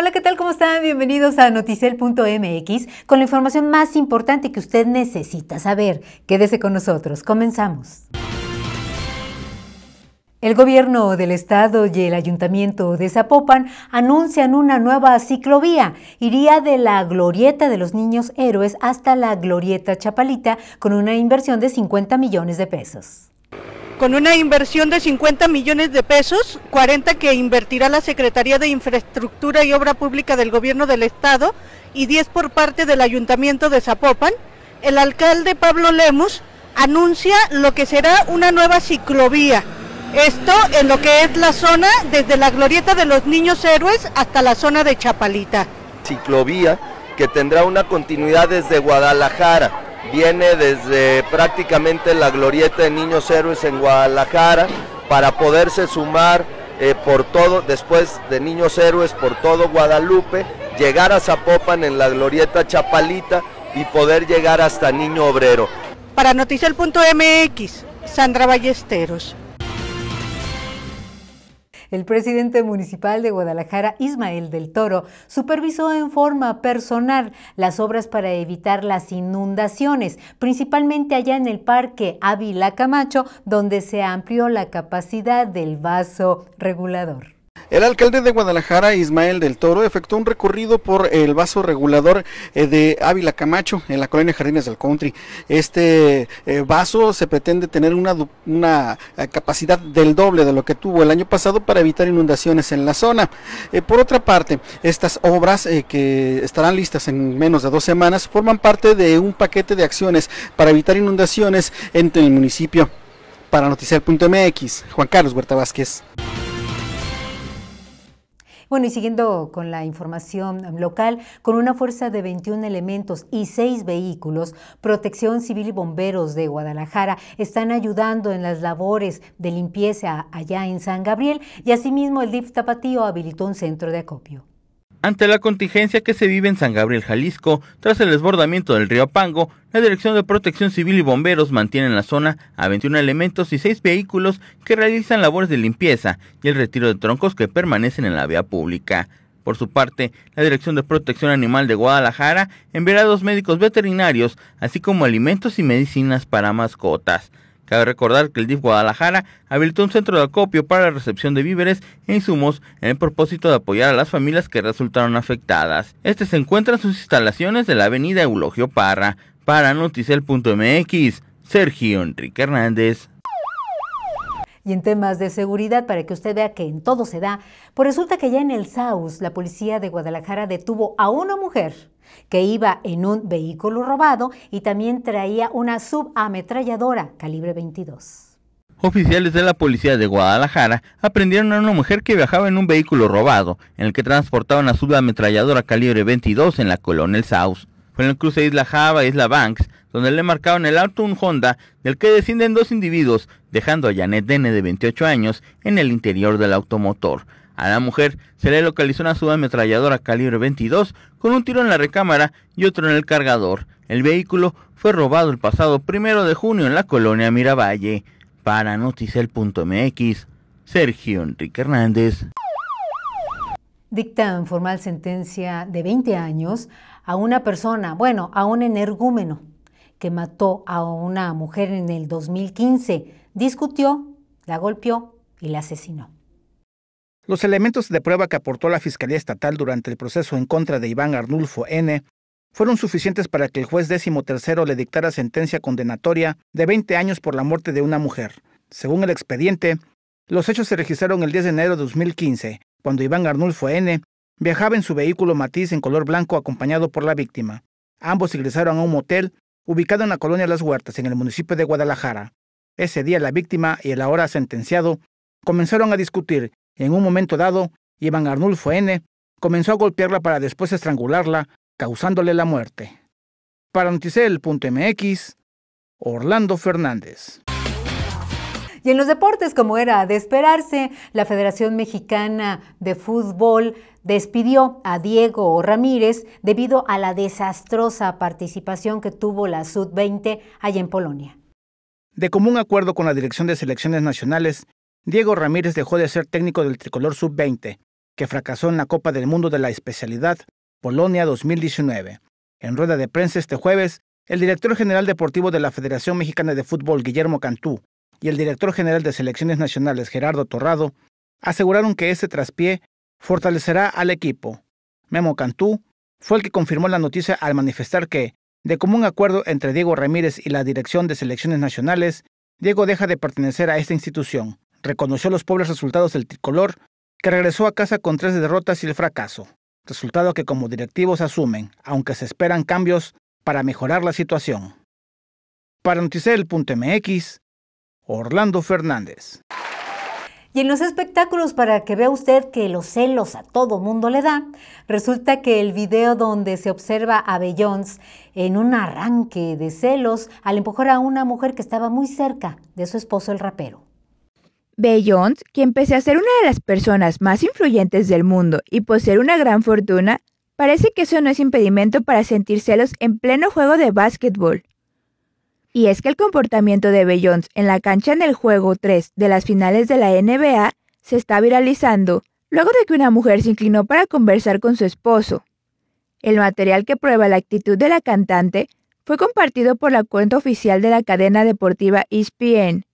Hola, ¿qué tal? ¿Cómo están? Bienvenidos a noticel.mx con la información más importante que usted necesita saber. Quédese con nosotros. Comenzamos. El gobierno del estado y el ayuntamiento de Zapopan anuncian una nueva ciclovía. Iría de la glorieta de los niños héroes hasta la glorieta chapalita con una inversión de 50 millones de pesos con una inversión de 50 millones de pesos, 40 que invertirá la Secretaría de Infraestructura y Obra Pública del Gobierno del Estado y 10 por parte del Ayuntamiento de Zapopan, el alcalde Pablo Lemus anuncia lo que será una nueva ciclovía. Esto en lo que es la zona desde la glorieta de los niños héroes hasta la zona de Chapalita. Ciclovía que tendrá una continuidad desde Guadalajara viene desde prácticamente la glorieta de Niños Héroes en Guadalajara para poderse sumar eh, por todo, después de Niños Héroes, por todo Guadalupe, llegar a Zapopan en la glorieta Chapalita y poder llegar hasta Niño Obrero. Para MX Sandra Ballesteros. El presidente municipal de Guadalajara, Ismael del Toro, supervisó en forma personal las obras para evitar las inundaciones, principalmente allá en el Parque Ávila Camacho, donde se amplió la capacidad del vaso regulador. El alcalde de Guadalajara, Ismael del Toro, efectuó un recorrido por el vaso regulador eh, de Ávila Camacho en la colonia Jardines del Country. Este eh, vaso se pretende tener una, eh, capacidad del doble de lo que tuvo el año pasado para evitar inundaciones en la zona. Por otra parte, estas obras que estarán listas en menos de dos semanas forman parte de un paquete de acciones para evitar inundaciones en el municipio. Para Noticiar.mx, Juan Carlos Huerta Vázquez. Bueno, y siguiendo con la información local, con una fuerza de 21 elementos y 6 vehículos, Protección Civil y Bomberos de Guadalajara están ayudando en las labores de limpieza allá en San Gabriel y asimismo el DIF Tapatío habilitó un centro de acopio. Ante la contingencia que se vive en San Gabriel, Jalisco, tras el desbordamiento del río Pango, la Dirección de Protección Civil y Bomberos mantiene en la zona a 21 elementos y 6 vehículos que realizan labores de limpieza y el retiro de troncos que permanecen en la vía pública. Por su parte, la Dirección de Protección Animal de Guadalajara enviará a dos médicos veterinarios, así como alimentos y medicinas para mascotas. Cabe recordar que el DIF Guadalajara habilitó un centro de acopio para la recepción de víveres e insumos en el propósito de apoyar a las familias que resultaron afectadas. Este se encuentra en sus instalaciones de la avenida Eulogio Parra. Para Noticel.mx, Sergio Enrique Hernández. Y en temas de seguridad, para que usted vea que en todo se da, pues resulta que ya en el Saus la policía de Guadalajara detuvo a una mujer que iba en un vehículo robado y también traía una subametralladora calibre 22. Oficiales de la policía de Guadalajara aprendieron a una mujer que viajaba en un vehículo robado, en el que transportaba una subametralladora calibre 22 en la colonia El Saus. Fue en el cruce Isla Java Isla Banks, donde le marcaron el auto un Honda del que descienden dos individuos, dejando a Janet Dene de 28 años en el interior del automotor. A la mujer se le localizó una subametralladora calibre 22 con un tiro en la recámara y otro en el cargador. El vehículo fue robado el pasado primero de junio en la colonia Miravalle. Para noticel.mx, Sergio Enrique Hernández. Dictan formal sentencia de 20 años a una persona, bueno, a un energúmeno que mató a una mujer en el 2015. Discutió, la golpeó y la asesinó. Los elementos de prueba que aportó la Fiscalía Estatal durante el proceso en contra de Iván Arnulfo N. fueron suficientes para que el juez tercero le dictara sentencia condenatoria de 20 años por la muerte de una mujer. Según el expediente, los hechos se registraron el 10 de enero de 2015, cuando Iván Arnulfo N. viajaba en su vehículo Matiz en color blanco acompañado por la víctima. Ambos ingresaron a un motel ubicado en la colonia Las Huertas, en el municipio de Guadalajara. Ese día la víctima y el ahora sentenciado comenzaron a discutir y en un momento dado, Iván Arnulfo N. comenzó a golpearla para después estrangularla, causándole la muerte. Para Noticel.mx, Orlando Fernández. Y en los deportes, como era de esperarse, la Federación Mexicana de Fútbol despidió a Diego Ramírez debido a la desastrosa participación que tuvo la Sud-20 allá en Polonia. De común acuerdo con la Dirección de Selecciones Nacionales, Diego Ramírez dejó de ser técnico del tricolor Sub-20, que fracasó en la Copa del Mundo de la especialidad Polonia 2019. En rueda de prensa este jueves, el director general deportivo de la Federación Mexicana de Fútbol, Guillermo Cantú, y el director general de selecciones nacionales Gerardo Torrado aseguraron que ese traspié fortalecerá al equipo. Memo Cantú fue el que confirmó la noticia al manifestar que, de común acuerdo entre Diego Ramírez y la Dirección de Selecciones Nacionales, Diego deja de pertenecer a esta institución. Reconoció los pobres resultados del tricolor, que regresó a casa con tres derrotas y el fracaso, resultado que como directivos asumen, aunque se esperan cambios para mejorar la situación. Para MX. Orlando Fernández. Y en los espectáculos, para que vea usted que los celos a todo mundo le da, resulta que el video donde se observa a Bellons en un arranque de celos al empujar a una mujer que estaba muy cerca de su esposo el rapero. Bellons, quien empecé a ser una de las personas más influyentes del mundo y poseer una gran fortuna, parece que eso no es impedimento para sentir celos en pleno juego de básquetbol. Y es que el comportamiento de Beyoncé en la cancha en el juego 3 de las finales de la NBA se está viralizando luego de que una mujer se inclinó para conversar con su esposo. El material que prueba la actitud de la cantante fue compartido por la cuenta oficial de la cadena deportiva ESPN,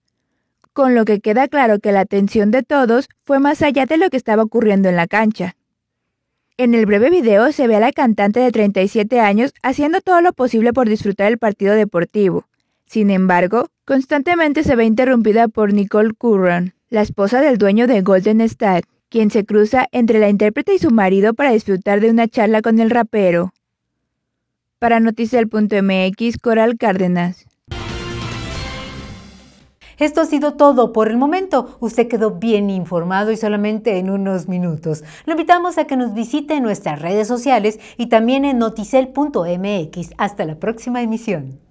con lo que queda claro que la atención de todos fue más allá de lo que estaba ocurriendo en la cancha. En el breve video se ve a la cantante de 37 años haciendo todo lo posible por disfrutar el partido deportivo, sin embargo, constantemente se ve interrumpida por Nicole Curran, la esposa del dueño de Golden State, quien se cruza entre la intérprete y su marido para disfrutar de una charla con el rapero. Para Noticel.mx, Coral Cárdenas. Esto ha sido todo por el momento. Usted quedó bien informado y solamente en unos minutos. Lo invitamos a que nos visite en nuestras redes sociales y también en noticel.mx. Hasta la próxima emisión.